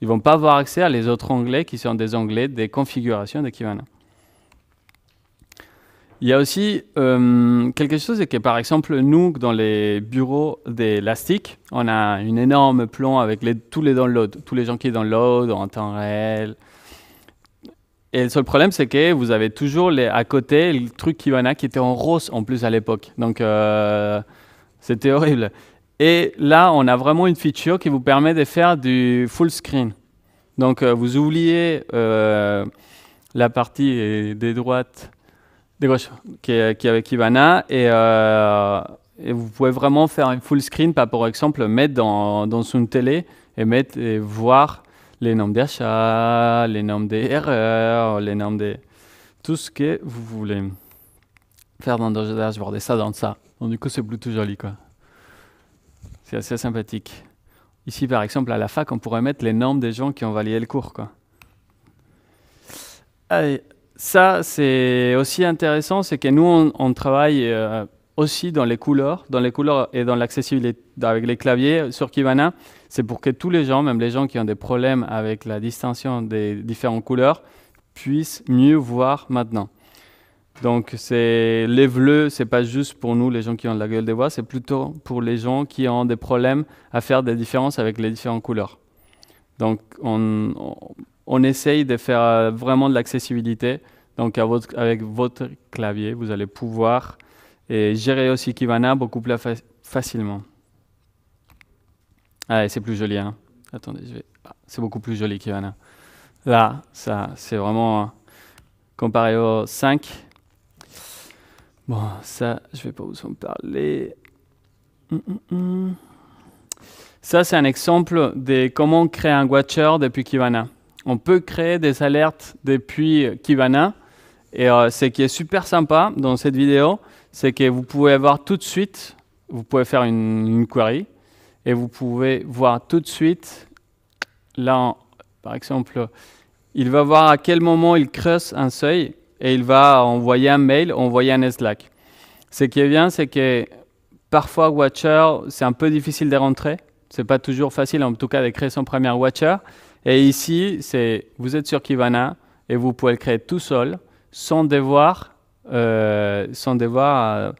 ils vont pas avoir accès à les autres onglets qui sont des onglets des configurations d'équivalent. Il y a aussi euh, quelque chose que, par exemple, nous, dans les bureaux d'Elastic, on a une énorme plan avec les, tous les downloads, tous les gens qui downloadent en temps réel. Et le seul problème, c'est que vous avez toujours les, à côté le truc Kibana qui était en rose en plus à l'époque. Donc, euh, c'était horrible. Et là, on a vraiment une feature qui vous permet de faire du full screen. Donc, euh, vous oubliez euh, la partie des droites, des gauche, qui est, avec Ivana, et, euh, et, vous pouvez vraiment faire un full screen, pas par exemple mettre dans, une télé et, et voir les nombres d'achats, les nombres d'erreurs, les nombres de tout ce que vous voulez faire dans le voir et ça dans ça. Donc, du coup, c'est plutôt joli, quoi. C'est assez sympathique. Ici, par exemple, à la fac, on pourrait mettre les normes des gens qui ont validé le cours. ça, c'est aussi intéressant, c'est que nous, on, travaille euh, aussi dans les couleurs, dans les couleurs et dans l'accessibilité avec les claviers sur Kibana. C'est pour que tous les gens, même les gens qui ont des problèmes avec la distinction des différentes couleurs, puissent mieux voir maintenant. Donc c'est les bleus, c'est pas juste pour nous les gens qui ont de la gueule des bois, c'est plutôt pour les gens qui ont des problèmes à faire des différences avec les différentes couleurs. Donc on, on essaye de faire euh, vraiment de l'accessibilité. Donc avec votre clavier, vous allez pouvoir gérer aussi Kivana beaucoup plus facilement. Ah, c'est plus joli. Hein. Attendez, ah, c'est beaucoup plus joli Kivana. Là, ça, c'est vraiment comparé aux 5, Bon, ça, je vais pas vous en parler. Hum, hum, hum. Ça, c'est un exemple de comment créer un watcher depuis Kibana. On peut créer des alertes depuis Kibana. Et euh, ce qui est super sympa dans cette vidéo, c'est que vous pouvez avoir tout de suite, vous pouvez faire une, une query, et vous pouvez voir tout de suite, là, par exemple, il va voir à quel moment il creuse un seuil, et il va envoyer un mail, envoyer un Slack. Ce qui est bien, c'est que parfois Watcher, c'est un peu difficile de rentrer. Ce n'est pas toujours facile, en tout cas, de créer son premier Watcher. Et ici, c'est vous êtes sur Kivana et vous pouvez le créer tout seul, sans devoir, euh, sans devoir euh,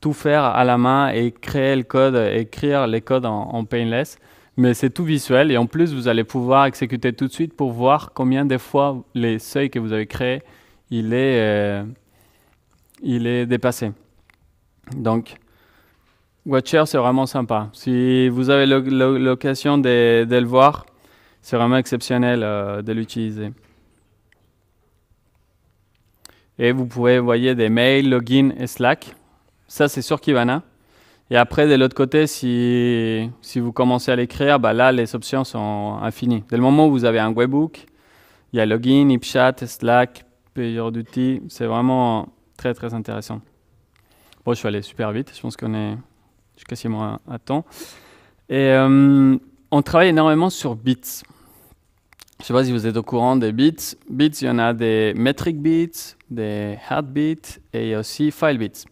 tout faire à la main et créer le code, écrire les codes en, en Painless. Mais c'est tout visuel et en plus, vous allez pouvoir exécuter tout de suite pour voir combien de fois les seuils que vous avez créés il est, euh, il est dépassé. Donc, Watcher, c'est vraiment sympa. Si vous avez l'occasion de, le voir, c'est vraiment exceptionnel euh, de l'utiliser. Et vous pouvez envoyer des mails, login et Slack. Ça, c'est sur Kibana. Et après, de l'autre côté, si, si, vous commencez à l'écrire, bah là, les options sont infinies. Dès le moment où vous avez un webbook, il y a login, HipChat, Slack, plusieurs outils. C'est vraiment très, très intéressant. Bon, je suis allé super vite. Je pense qu'on est quasiment à, à temps. Et euh, on travaille énormément sur bits. Je ne sais pas si vous êtes au courant des bits. Bits, il y en a des metric bits, des bits et il y a aussi file bits.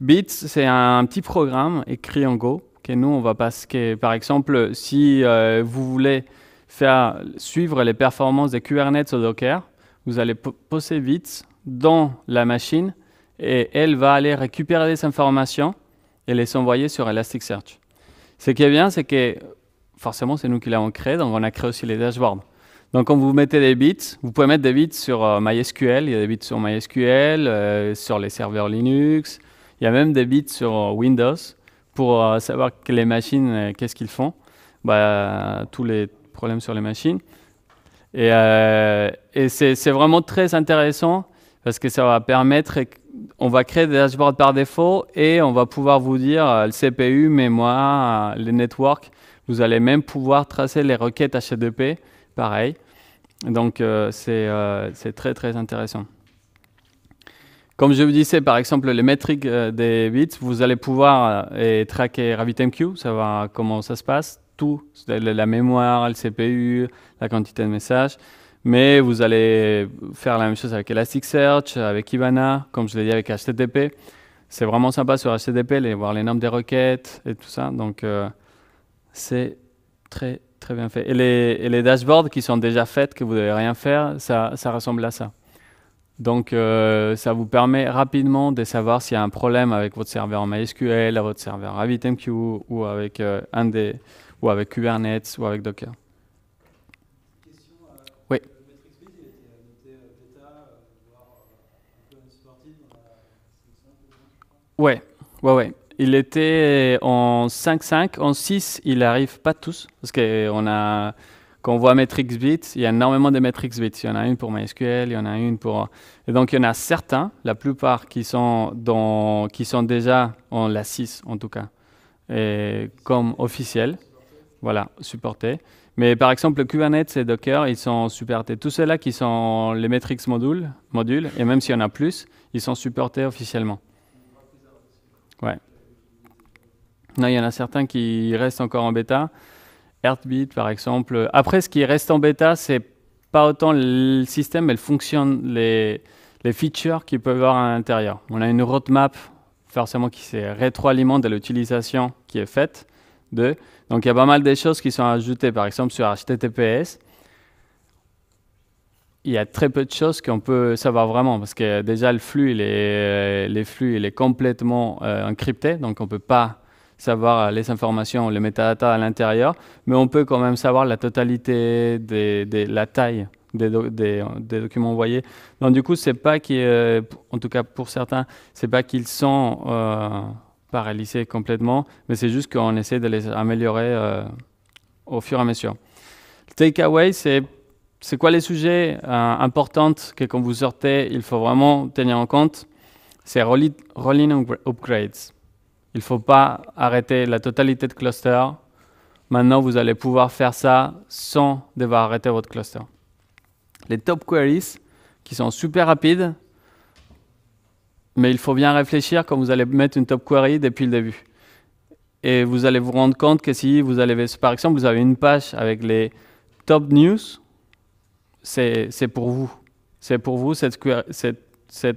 Bits, c'est un petit programme écrit en Go que nous, on va passer. Par exemple, si euh, vous voulez faire suivre les performances de Kubernetes au Docker, vous allez poser bits dans la machine et elle va aller récupérer ces informations et les envoyer sur Elasticsearch. Ce qui est bien, c'est que forcément, c'est nous qui l'avons créé, donc on a créé aussi les dashboards. Donc quand vous mettez des bits, vous pouvez mettre des bits sur euh, MySQL, il y a des bits sur MySQL, euh, sur les serveurs Linux, il y a même des bits sur euh, Windows pour savoir que les machines, qu'est-ce qu'ils font, bah, tous les problèmes sur les machines. Et, euh, c'est vraiment très intéressant parce que ça va permettre, on va créer des dashboards par défaut et on va pouvoir vous dire euh, le CPU, mémoire, euh, les networks. Vous allez même pouvoir tracer les requêtes HTTP, pareil. Donc c'est très très intéressant. Comme je vous disais, par exemple, les métriques des bits, vous allez pouvoir traquer RabbitMQ, savoir comment ça se passe, la mémoire, le CPU, la quantité de messages. Mais vous allez faire la même chose avec Elasticsearch, avec Kibana, comme je l'ai dit avec HTTP. C'est vraiment sympa sur HTTP, les, voir les nombres des requêtes et tout ça. Donc, euh, c'est très, très bien fait. Et les, et les, dashboards qui sont déjà faits, que vous ne devez rien faire, ça, ça ressemble à ça. Donc, euh, ça vous permet rapidement de savoir s'il y a un problème avec votre serveur en MySQL, votre serveur RabbitMQ ou avec euh, un des ou avec Kubernetes ou avec Docker. oui. Ouais, ouais, ouais. Il était en 5.5, en 6, il arrive pas tous, parce que on a, quand on voit Matrix il y a énormément de Metrics Il y en a une pour MySQL, il y en a une pour... Et donc, il y en a certains, la plupart, qui sont, dans, qui sont déjà en la 6, en tout cas, comme officiel, voilà, supportés. Mais par exemple, Kubernetes et Docker, ils sont supportés. Tous ceux-là qui sont les metrics modules, modules, et même s'il y en a plus, ils sont supportés officiellement. Ouais. Non, il y en a certains qui restent encore en bêta. Heartbeat, par exemple. Après, ce qui reste en bêta, c'est pas autant le système, mais le fonctionne, les, les features qu'ils peuvent avoir à l'intérieur. On a une roadmap, forcément, qui se rétroalimente de l'utilisation qui est faite. Donc il y a pas mal de choses qui sont ajoutées. Par exemple, sur HTTPS, il y a très peu de choses qu'on peut savoir vraiment parce que déjà le flux, il est, euh, les flux, il est complètement euh, encrypté, donc on ne peut pas savoir euh, les informations, les métadatas à l'intérieur, mais on peut quand même savoir la totalité de la taille des, des, documents envoyés. Donc du coup, c'est pas en tout cas pour certains, c'est pas qu'ils sont Paralysé complètement, mais c'est juste qu'on essaie de les améliorer euh, au fur et à mesure. Le takeaway, c'est c'est quoi les sujets euh, importants que quand vous sortez, il faut vraiment tenir en compte C'est rolling upgrades. Il ne faut pas arrêter la totalité de cluster. Maintenant, vous allez pouvoir faire ça sans devoir arrêter votre cluster. Les top queries, qui sont super rapides, mais il faut bien réfléchir quand vous allez mettre une top query depuis le début. Et vous allez vous rendre compte que si vous avez, par exemple, vous avez une page avec les top news, c'est pour vous. C'est pour vous, cette,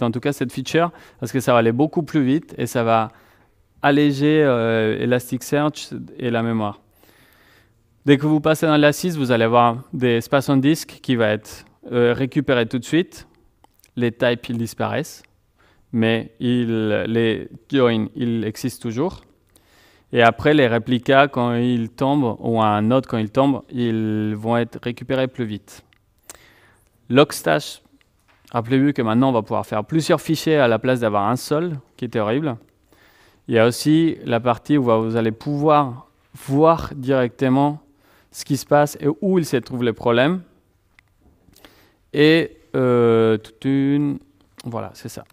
en tout cas, cette feature, parce que ça va aller beaucoup plus vite et ça va alléger euh, Elasticsearch et la mémoire. Dès que vous passez dans l'assise, vous allez avoir des espaces en disque qui vont être récupéré euh, récupérés tout de suite. Les types, ils disparaissent mais il, les joins, ils existent toujours. Et après, les réplicas, quand ils tombent, ou un node, quand ils tombent, ils vont être récupérés plus vite. Logstash, rappelez-vous que maintenant, on va pouvoir faire plusieurs fichiers à la place d'avoir un seul, qui est horrible. Il y a aussi la partie où vous allez pouvoir voir directement ce qui se passe et où il se trouve les problèmes. Et euh, toute une... Voilà, c'est ça.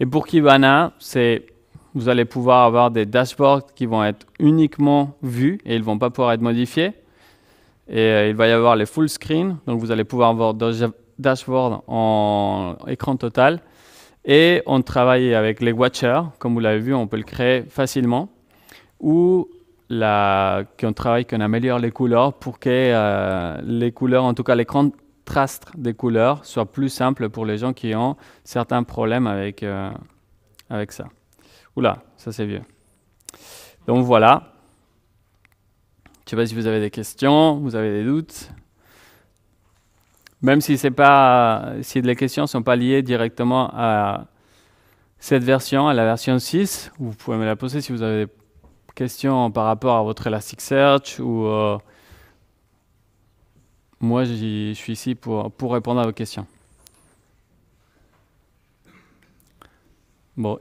Et pour Kibana, c'est vous allez pouvoir avoir des dashboards qui vont être uniquement vus et ils ne vont pas pouvoir être modifiés. Et euh, il va y avoir les full screen, donc vous allez pouvoir avoir dashboards en écran total. Et on travaille avec les watchers, comme vous l'avez vu, on peut le créer facilement. Ou qu'on travaille, qu'on améliore les couleurs pour que euh, les couleurs, en tout cas l'écran trastre des couleurs soit plus simple pour les gens qui ont certains problèmes avec, euh, avec ça. Oula, ça c'est vieux. Donc voilà. Je ne sais pas si vous avez des questions, vous avez des doutes. Même si, pas, si les questions ne sont pas liées directement à cette version, à la version 6, vous pouvez me la poser si vous avez des questions par rapport à votre Elasticsearch ou... Euh, moi, je suis ici pour, pour répondre à vos questions. Bon,